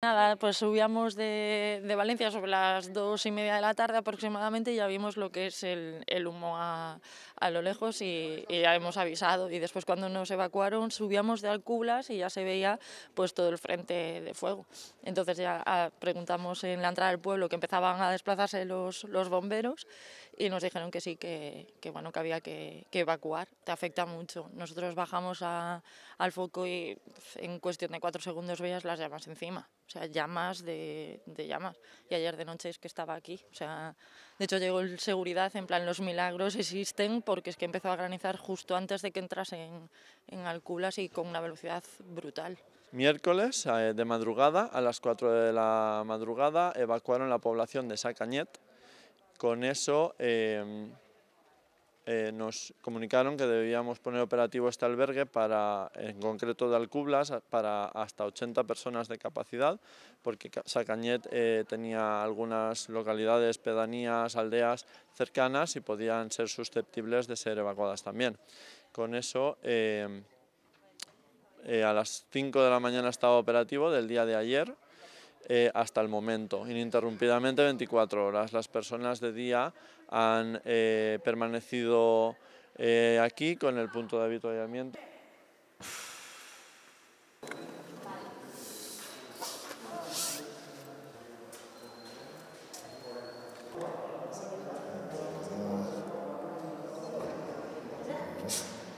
Nada, pues subíamos de, Valencia sobre las dos y media de la tarde aproximadamente y ya vimos lo que es el, humo a, lo lejos y, ya hemos avisado. Y después cuando nos evacuaron subíamos de Alcublas y ya se veía pues todo el frente de fuego. Entonces ya ah, preguntamos en la entrada del pueblo que empezaban a desplazarse los, bomberos y nos dijeron que sí, que, bueno, que había que, evacuar, te afecta mucho. Nosotros bajamos al foco y en cuestión de cuatro segundos veías las llamas encima o sea, llamas de, llamas. Y ayer de noche es que estaba aquí, o sea, de hecho llegó el seguridad, en plan, los milagros existen porque es que empezó a granizar justo antes de que entrasen en, en Alculas y con una velocidad brutal. Miércoles eh, de madrugada, a las 4 de la madrugada, evacuaron la población de Sacañet. Con eso... Em, eh, nos comunicaron que debíamos poner operativo este albergue para, en concreto de Alcublas, para hasta 80 personas de capacidad, porque Sacañet eh, tenía algunas localidades, pedanías, aldeas cercanas y podían ser susceptibles de ser evacuadas también. Con eso... Eh, a las 5 de la mañana estaba operativo del día de ayer, eh, hasta el momento, ininterrumpidamente 24 horas. Las personas de día han eh, permanecido eh, aquí con el punto de avituallamiento.